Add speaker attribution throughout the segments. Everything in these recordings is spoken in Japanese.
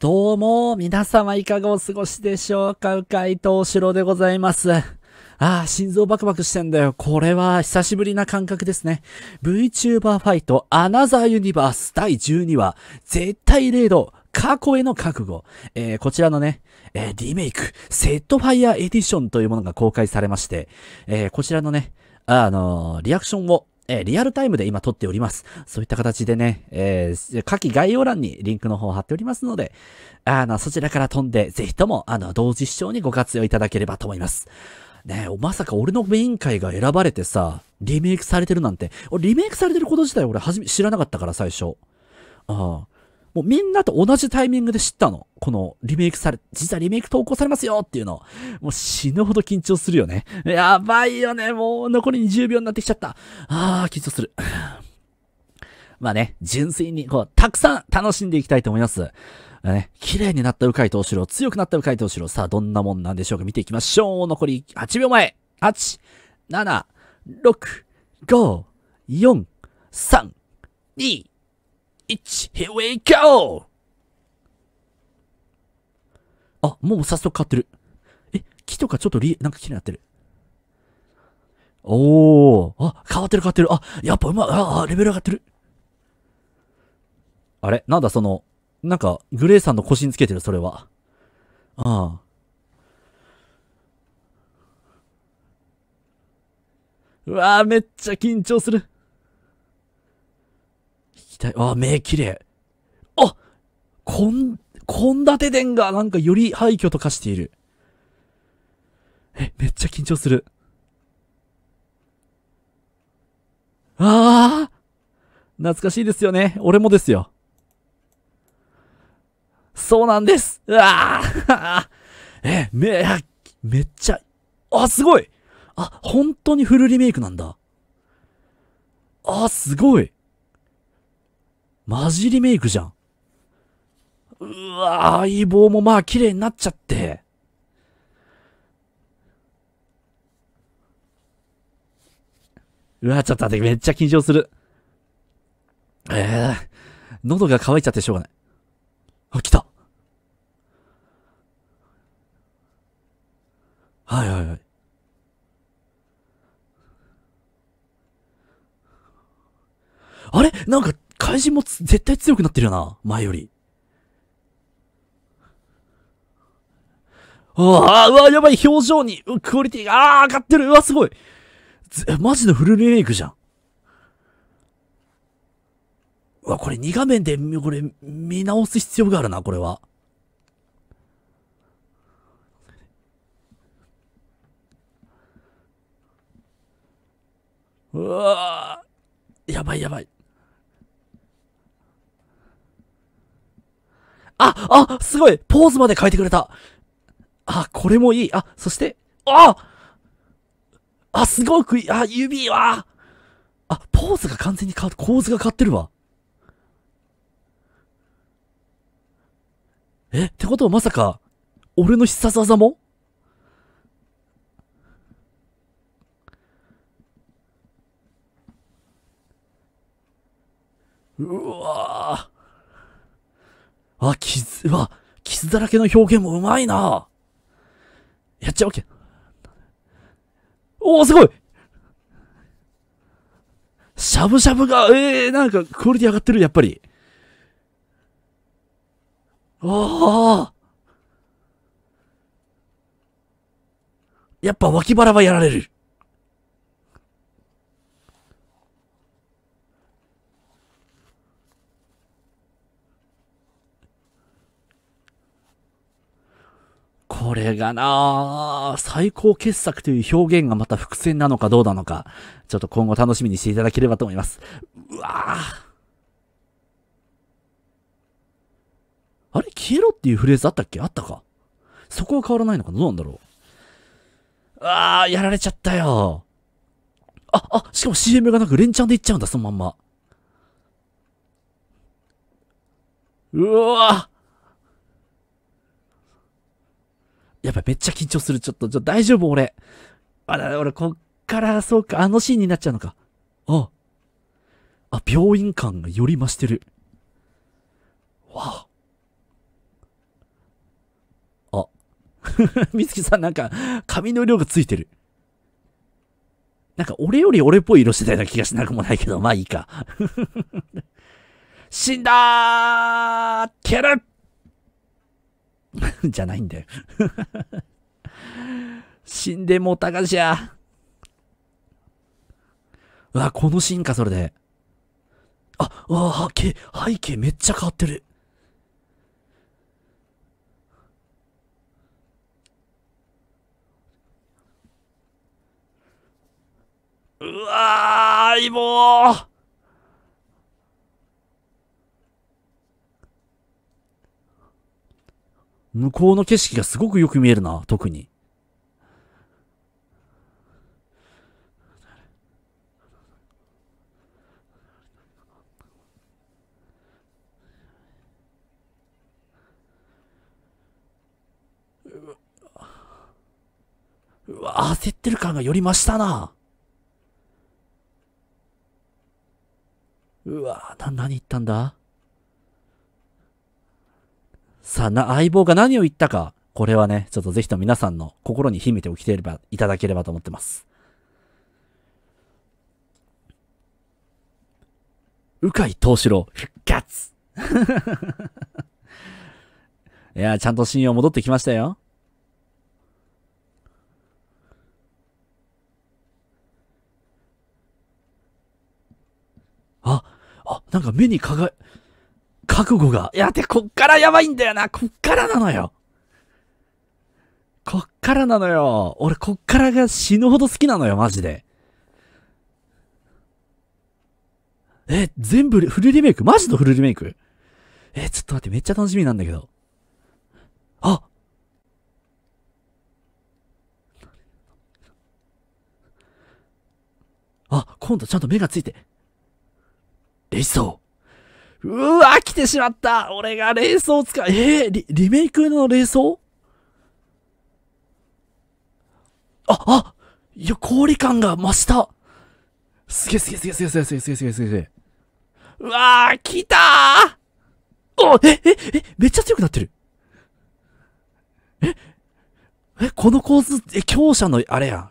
Speaker 1: どうも、皆様いかがお過ごしでしょうかうかいとおしろでございます。ああ、心臓バクバクしてんだよ。これは久しぶりな感覚ですね。VTuber ファイトアナザーユニバース第12話、絶対ー度、過去への覚悟。えー、こちらのね、えー、リメイク、セットファイヤーエディションというものが公開されまして、えー、こちらのね、あのリアクションをえー、リアルタイムで今撮っております。そういった形でね、えー、下記概要欄にリンクの方を貼っておりますので、あの、そちらから飛んで、ぜひとも、あの、同時視聴にご活用いただければと思います。ねえ、まさか俺のメイン会が選ばれてさ、リメイクされてるなんて、俺リメイクされてること自体俺はじめ知らなかったから最初。ああ。もうみんなと同じタイミングで知ったの。このリメイクされ、実はリメイク投稿されますよっていうの。もう死ぬほど緊張するよね。やばいよね。もう残り20秒になってきちゃった。あー、緊張する。まあね、純粋に、こう、たくさん楽しんでいきたいと思います。ね、綺麗になったうかい投手郎、強くなったうかい投手郎、さあどんなもんなんでしょうか見ていきましょう。残り8秒前。8、7、6、5、4、3、2、1、here we go! あ、もう早速買ってる。え、木とかちょっとり、なんか麗になってる。おー。あ、変わってる変わってる。あ、やっぱうまい。あ、レベル上がってる。あれなんだその、なんか、グレーさんの腰につけてる、それは。ああ。うわあ、めっちゃ緊張する。たい。あ、目綺麗。あこん、こんだてがなんかより廃墟と化している。え、めっちゃ緊張する。ああ懐かしいですよね。俺もですよ。そうなんです。うわあ え、め、めっちゃ、あ、すごいあ、本当にフルリメイクなんだ。あ、すごい。マジリメイクじゃん。うわ相棒もまあ綺麗になっちゃって。うわ、ちょっと待って、めっちゃ緊張する。ええー、喉が渇いちゃってしょうがない。あ、来た。はいはいはい。あれなんかも絶対強くなってるよな、前より。うわあ、うわやばい、表情に、クオリティが、あ上がってる、うわ、すごい。マジのフルリメイクじゃん。うわ、これ2画面で、これ、見直す必要があるな、これは。うわやばいやばい。あ、あ、すごいポーズまで変えてくれたあ、これもいい。あ、そして、ああ、すごくいい。あ、指はあ、ポーズが完全に変わって、構図が変わってるわ。え、ってことはまさか、俺の必殺技もうわあ、傷、うわ、傷だらけの表現もうまいなやっちゃうわけ。おお、すごいしゃぶしゃぶが、ええー、なんかクオリティ上がってる、やっぱり。ああやっぱ脇腹はやられる。これがな最高傑作という表現がまた伏線なのかどうなのか、ちょっと今後楽しみにしていただければと思います。うわあれ消えろっていうフレーズあったっけあったかそこは変わらないのかどうなんだろうああ、やられちゃったよ。あ、あ、しかも CM がなく連チャンでいっちゃうんだ、そのまんま。うわぁやっぱめっちゃ緊張する。ちょっと、ちょっと大丈夫俺。あら、俺こっから、そうか、あのシーンになっちゃうのか。ああ。あ、病院感がより増してる。わあ。あ。みつきさんなんか、髪の量がついてる。なんか俺より俺っぽい色してたような気がしなくもないけど、まあいいか。死んだーキャラ じゃないんだよ死んでもたがしや。うわ、このシーンか、それで。あ、わ背景、背景めっちゃ変わってる。うわー、相棒向こうの景色がすごくよく見えるな、特に。うわ、焦ってる感がより増したな。うわ、な、何言ったんださあ、な、相棒が何を言ったか、これはね、ちょっとぜひと皆さんの心に秘めておきてれば、いただければと思ってます。鵜飼東四郎、復活 いや、ちゃんと信用戻ってきましたよ。あ、あ、なんか目に輝、覚悟が。いや、で、こっからやばいんだよな。こっからなのよ。こっからなのよ。俺、こっからが死ぬほど好きなのよ、マジで。え、全部フルリメイクマジのフルリメイクえ、ちょっと待って、めっちゃ楽しみなんだけど。ああ、今度ちゃんと目がついて。え、そう。うわ、来てしまった俺がレ装使う。えー、リ、リメイクのレ装あ、あいや、氷感が増した。すげえすげえすげえすげえすげえすげえすげえすげえすげえ。うわー、来たーおえ、え、え、めっちゃ強くなってる。え、え、この構図、え、強者のあれやん。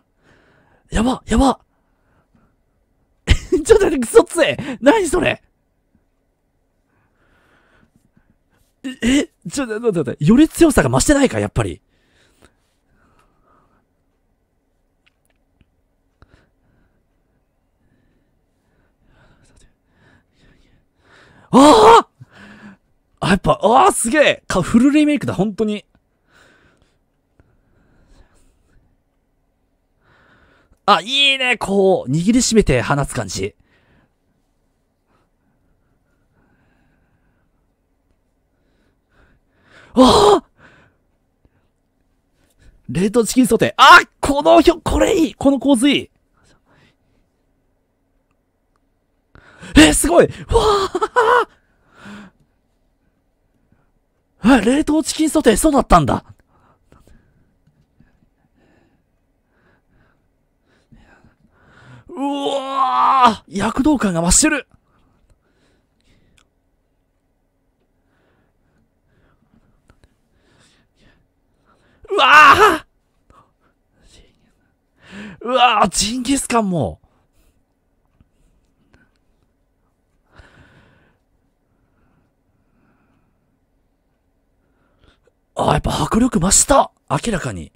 Speaker 1: やば、やば。ちょっと待って、クソつえ何それえ、ちょ、待って待って、より強さが増してないか、やっぱり。ああやっぱ、ああすげえか、フルリメイクだ、本当に。あ、いいね、こう、握りしめて放つ感じ。わあ冷凍チキンソテー。あこのひょ、これいいこの構図いいえー、すごいわあ冷凍チキンソテー、そうだったんだうわ躍動感が増してるうわうわジンギスカンもあ、やっぱ迫力増した明らかに。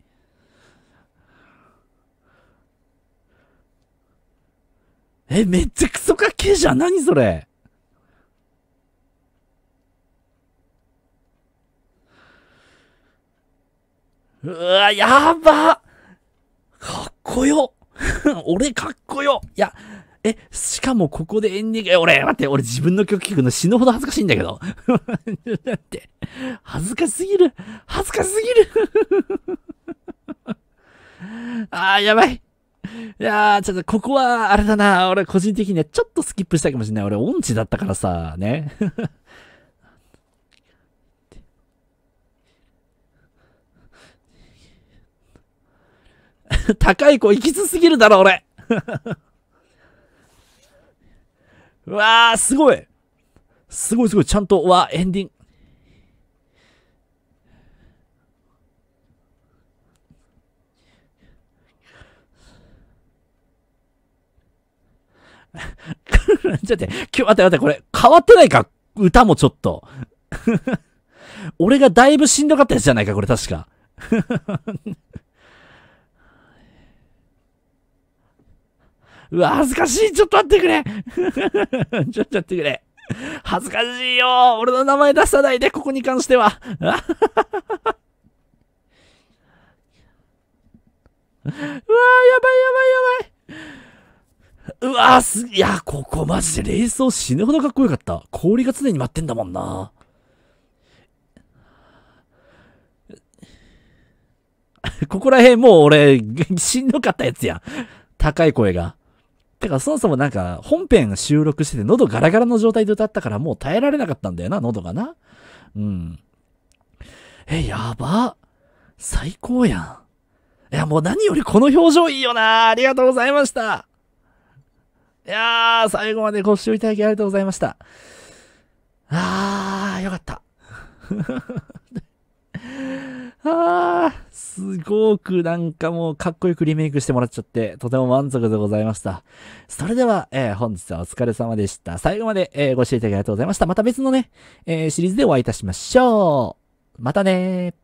Speaker 1: え、めっちゃクソかっけじゃん何それうわ、やばかっこよ 俺かっこよいや、え、しかもここでエンディング、俺、待って、俺自分の曲聴くの死ぬほど恥ずかしいんだけど。だ って、恥ずかしすぎる恥ずかしすぎる あー、やばいいやー、ちょっとここは、あれだな、俺個人的にはちょっとスキップしたかもしれない。俺、音痴だったからさ、ね。高い子、いきつすぎるだろ、俺。うわあ、すごい。すごいすごい。ちゃんと、わあ、エンディング。ちょっと待って、待って待って、これ、変わってないか歌もちょっと。俺がだいぶしんどかったやつじゃないか、これ確か。うわ、恥ずかしいちょっと待ってくれ ちょっと待ってくれ恥ずかしいよ俺の名前出さないで、ここに関しては うわー、やばいやばいやばい。うわーす、いや、ここマジで冷蔵死ぬほどかっこよかった。氷が常に待ってんだもんな。ここら辺もう俺、しんどかったやつや。高い声が。てか、そもそもなんか、本編収録してて喉ガラガラの状態で歌ったからもう耐えられなかったんだよな、喉がな。うん。え、やば。最高やん。いや、もう何よりこの表情いいよな。ありがとうございました。いやー、最後までご視聴いただきありがとうございました。あー、よかった。僕なんかもうかっこよくリメイクしてもらっちゃって、とても満足でございました。それでは、えー、本日はお疲れ様でした。最後まで、えー、ご視聴いただきありがとうございました。また別のね、えー、シリーズでお会いいたしましょう。またねー。